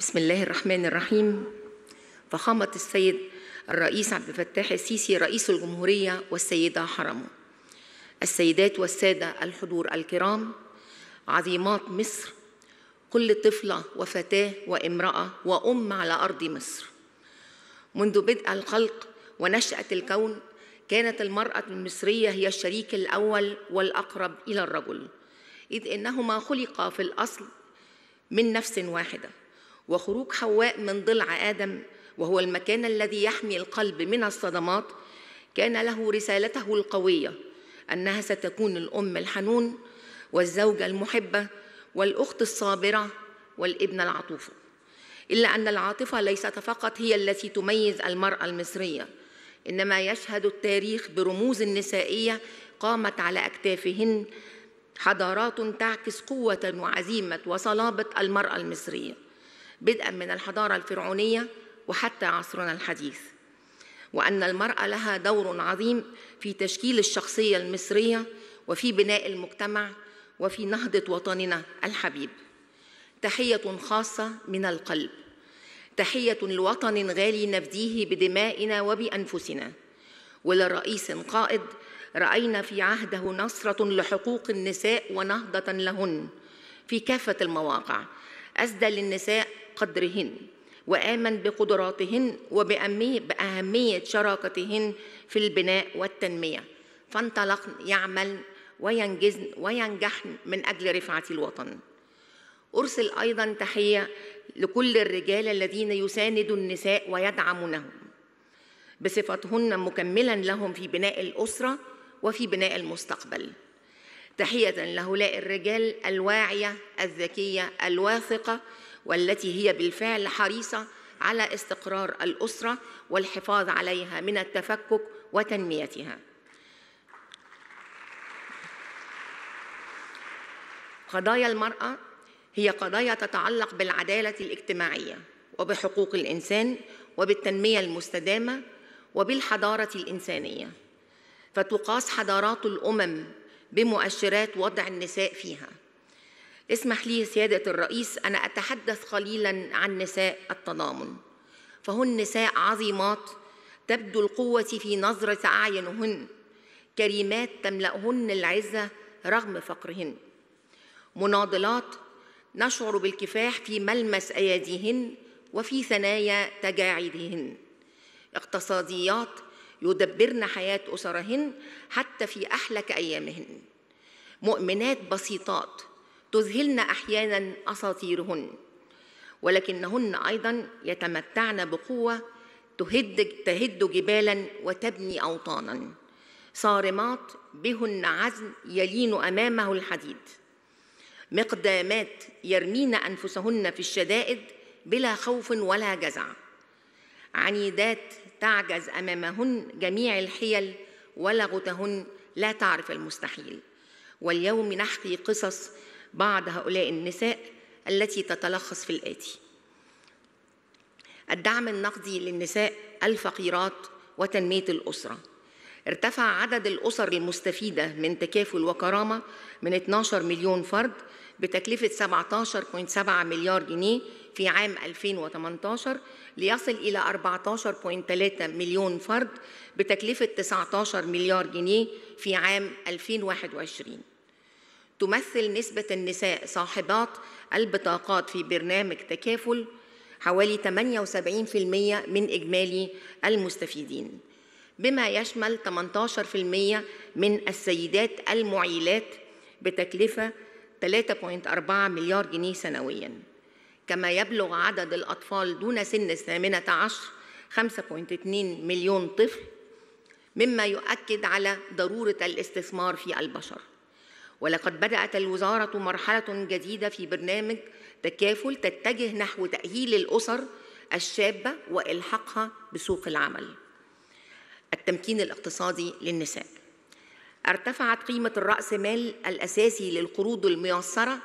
بسم الله الرحمن الرحيم فخامة السيد الرئيس عبد الفتاح السيسي رئيس الجمهورية والسيدة حرمه السيدات والسادة الحضور الكرام عظيمات مصر كل طفلة وفتاة وامرأة وأم على أرض مصر منذ بدء الخلق ونشأة الكون كانت المرأة المصرية هي الشريك الأول والأقرب إلى الرجل إذ إنهما خلقا في الأصل من نفس واحدة وخروج حواء من ضلع آدم وهو المكان الذي يحمي القلب من الصدمات كان له رسالته القوية أنها ستكون الأم الحنون والزوجة المحبة والأخت الصابرة والابنة العطوفة إلا أن العاطفة ليست فقط هي التي تميز المرأة المصرية إنما يشهد التاريخ برموز نسائية قامت على أكتافهن حضارات تعكس قوة وعزيمة وصلابة المرأة المصرية بدءا من الحضارة الفرعونية وحتى عصرنا الحديث وأن المرأة لها دور عظيم في تشكيل الشخصية المصرية وفي بناء المجتمع وفي نهضة وطننا الحبيب تحية خاصة من القلب تحية لوطن غالي نفديه بدمائنا وبأنفسنا ولرئيس قائد رأينا في عهده نصرة لحقوق النساء ونهضة لهن في كافة المواقع أسدى للنساء قدرهن وآمن بقدراتهن وبأهمية شراكتهن في البناء والتنمية فانطلقن يعمل وينجزن وينجحن من أجل رفعة الوطن أرسل أيضا تحية لكل الرجال الذين يساندوا النساء ويدعمونهم بصفتهن مكملا لهم في بناء الأسرة وفي بناء المستقبل تحية لهؤلاء الرجال الواعية الذكية الواثقة والتي هي بالفعل حريصة على استقرار الأسرة والحفاظ عليها من التفكك وتنميتها. قضايا المرأة هي قضايا تتعلق بالعدالة الاجتماعية وبحقوق الإنسان وبالتنمية المستدامة وبالحضارة الإنسانية فتقاس حضارات الأمم بمؤشرات وضع النساء فيها اسمح لي سيادة الرئيس أنا أتحدث قليلا عن نساء التضامن فهن نساء عظيمات تبدو القوة في نظرة أعينهن كريمات تملأهن العزة رغم فقرهن مناضلات نشعر بالكفاح في ملمس أيديهن وفي ثنايا تجاعيدهن اقتصاديات يدبرن حياة أسرهن حتى في أحلك أيامهن مؤمنات بسيطات تذهلن احيانا اساطيرهن ولكنهن ايضا يتمتعن بقوه تهد تهد جبالا وتبني اوطانا صارمات بهن عزم يلين امامه الحديد مقدامات يرمين انفسهن في الشدائد بلا خوف ولا جزع عنيدات تعجز امامهن جميع الحيل ولغتهن لا تعرف المستحيل واليوم نحكي قصص بعض هؤلاء النساء التي تتلخص في الآتي الدعم النقدي للنساء الفقيرات وتنمية الأسرة ارتفع عدد الأسر المستفيدة من تكافل وكرامة من 12 مليون فرد بتكلفة 17.7 مليار جنيه في عام 2018 ليصل إلى 14.3 مليون فرد بتكلفة 19 مليار جنيه في عام 2021 تمثل نسبة النساء صاحبات البطاقات في برنامج تكافل حوالي 78% من إجمالي المستفيدين بما يشمل 18% من السيدات المعيلات بتكلفة 3.4 مليار جنيه سنوياً كما يبلغ عدد الأطفال دون سن الثامنة عشر 5.2 مليون طفل مما يؤكد على ضرورة الاستثمار في البشر ولقد بدأت الوزارة مرحلة جديدة في برنامج تكافل تتجه نحو تأهيل الأسر الشابة وإلحاقها بسوق العمل التمكين الاقتصادي للنساء ارتفعت قيمة الرأس مال الأساسي للقروض الميسرة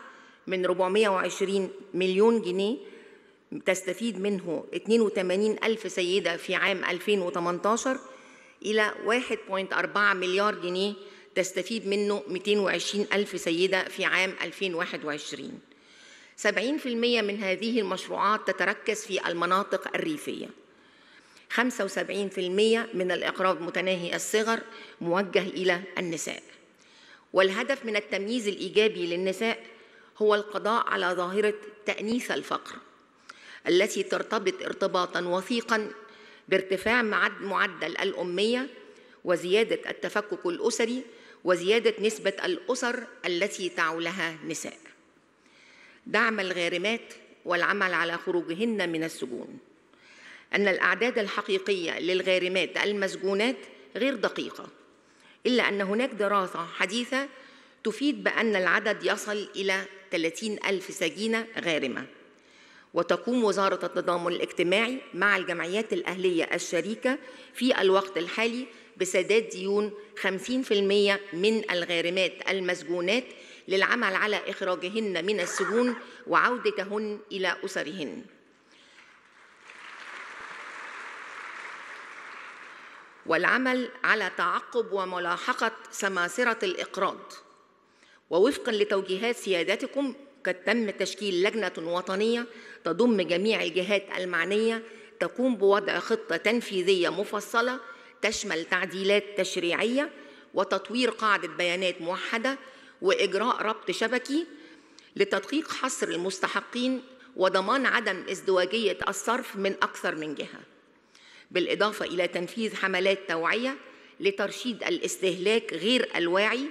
من 420 مليون جنيه تستفيد منه 82 ألف سيدة في عام 2018 إلى 1.4 مليار جنيه تستفيد منه 220 ألف سيدة في عام 2021 70% من هذه المشروعات تتركز في المناطق الريفية 75% من الإقراض متناهي الصغر موجه إلى النساء والهدف من التمييز الإيجابي للنساء هو القضاء على ظاهرة تأنيث الفقر التي ترتبط ارتباطا وثيقا بارتفاع معدل الأمية وزيادة التفكك الأسري وزيادة نسبة الأسر التي تعولها نساء دعم الغارمات والعمل على خروجهن من السجون أن الأعداد الحقيقية للغارمات المسجونات غير دقيقة إلا أن هناك دراسة حديثة تفيد بأن العدد يصل إلى 30 ألف سجينة غارمة وتقوم وزارة التضامن الاجتماعي مع الجمعيات الأهلية الشريكة في الوقت الحالي بسداد ديون 50% من الغارمات المسجونات للعمل على إخراجهن من السجون وعودتهن إلى أسرهن والعمل على تعقب وملاحقة سماسرة الإقراض ووفقا لتوجيهات سيادتكم قد تم تشكيل لجنة وطنية تضم جميع الجهات المعنية تقوم بوضع خطة تنفيذية مفصلة تشمل تعديلات تشريعية وتطوير قاعدة بيانات موحدة وإجراء ربط شبكي لتدقيق حصر المستحقين وضمان عدم ازدواجية الصرف من أكثر من جهة بالإضافة إلى تنفيذ حملات توعية لترشيد الاستهلاك غير الواعي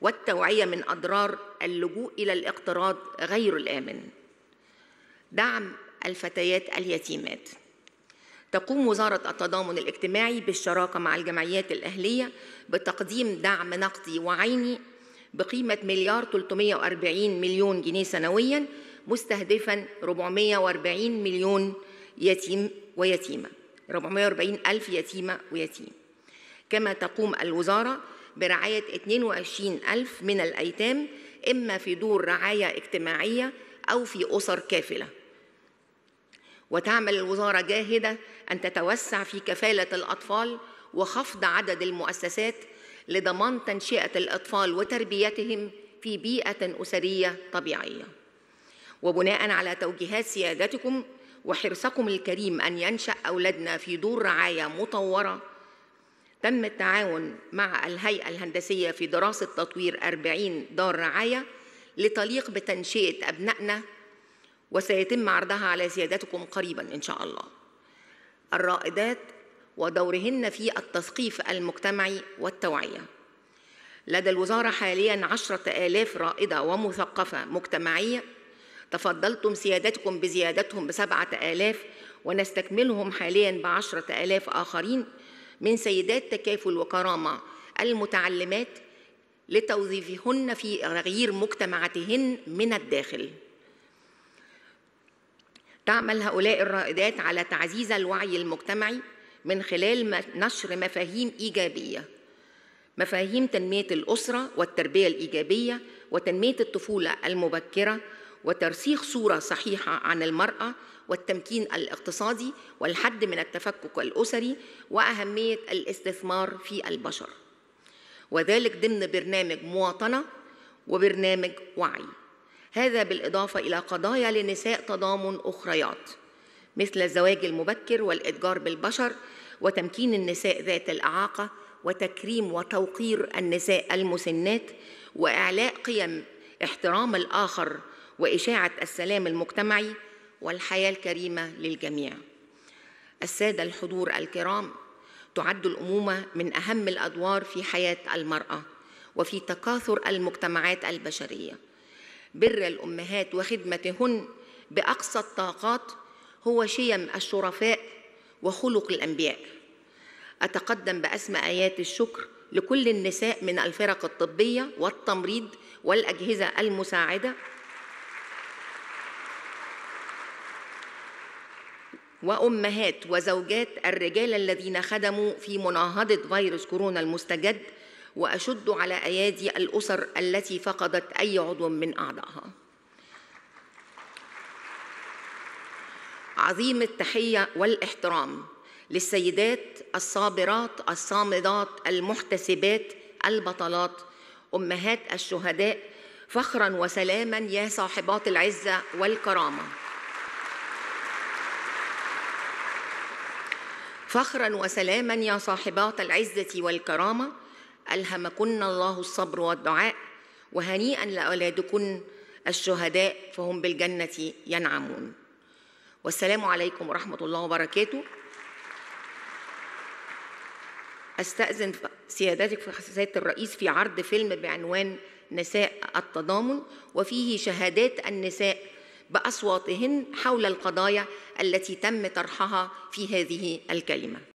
والتوعية من أضرار اللجوء إلى الاقتراض غير الآمن دعم الفتيات اليتيمات تقوم وزارة التضامن الاجتماعي بالشراكة مع الجمعيات الأهلية بتقديم دعم نقدي وعيني بقيمة مليار 340 مليون جنيه سنويا مستهدفا 440 مليون يتيم ويتيمة 440 ألف يتيمة ويتيم كما تقوم الوزارة برعاية 22 ألف من الأيتام إما في دور رعاية اجتماعية أو في أسر كافلة وتعمل الوزارة جاهدة أن تتوسع في كفالة الأطفال وخفض عدد المؤسسات لضمان تنشئة الأطفال وتربيتهم في بيئة أسرية طبيعية وبناء على توجيهات سيادتكم وحرصكم الكريم أن ينشأ أولادنا في دور رعاية مطورة تم التعاون مع الهيئة الهندسية في دراسة تطوير 40 دار رعاية لتليق بتنشئة أبنائنا وسيتم عرضها على سيادتكم قريبا إن شاء الله الرائدات ودورهن في التثقيف المجتمعي والتوعية لدى الوزارة حاليا عشرة آلاف رائدة ومثقفة مجتمعية تفضلتم سيادتكم بزيادتهم بسبعة آلاف ونستكملهم حاليا بعشرة آلاف آخرين من سيدات تكافل وكرامة المتعلمات لتوظيفهن في تغيير مجتمعاتهن من الداخل تعمل هؤلاء الرائدات على تعزيز الوعي المجتمعي من خلال نشر مفاهيم إيجابية مفاهيم تنمية الأسرة والتربية الإيجابية وتنمية الطفولة المبكرة وترسيخ صورة صحيحة عن المرأة والتمكين الاقتصادي والحد من التفكك الأسري وأهمية الاستثمار في البشر وذلك ضمن برنامج مواطنة وبرنامج وعي هذا بالإضافة إلى قضايا للنساء تضامن أخريات مثل الزواج المبكر والإتجار بالبشر وتمكين النساء ذات الإعاقة وتكريم وتوقير النساء المسنات وإعلاء قيم احترام الآخر وإشاعة السلام المجتمعي والحياة الكريمة للجميع السادة الحضور الكرام تعد الأمومة من أهم الأدوار في حياة المرأة وفي تكاثر المجتمعات البشريه بر الأمهات وخدمتهن بأقصى الطاقات هو شيم الشرفاء وخلق الأنبياء أتقدم بأسمى آيات الشكر لكل النساء من الفرق الطبية والتمريض والأجهزة المساعدة وأمهات وزوجات الرجال الذين خدموا في مناهضة فيروس كورونا المستجد وأشد على أيادي الأسر التي فقدت أي عضو من أعضائها عظيم التحية والاحترام للسيدات الصابرات الصامدات المحتسبات البطلات أمهات الشهداء فخرا وسلاما يا صاحبات العزة والكرامة فخرا وسلاما يا صاحبات العزة والكرامة ألهمكن الله الصبر والدعاء وهنيئا لأولادكن الشهداء فهم بالجنة ينعمون والسلام عليكم ورحمة الله وبركاته أستأذن سيادتك في سيادة الرئيس في عرض فيلم بعنوان نساء التضامن وفيه شهادات النساء بأصواتهن حول القضايا التي تم طرحها في هذه الكلمة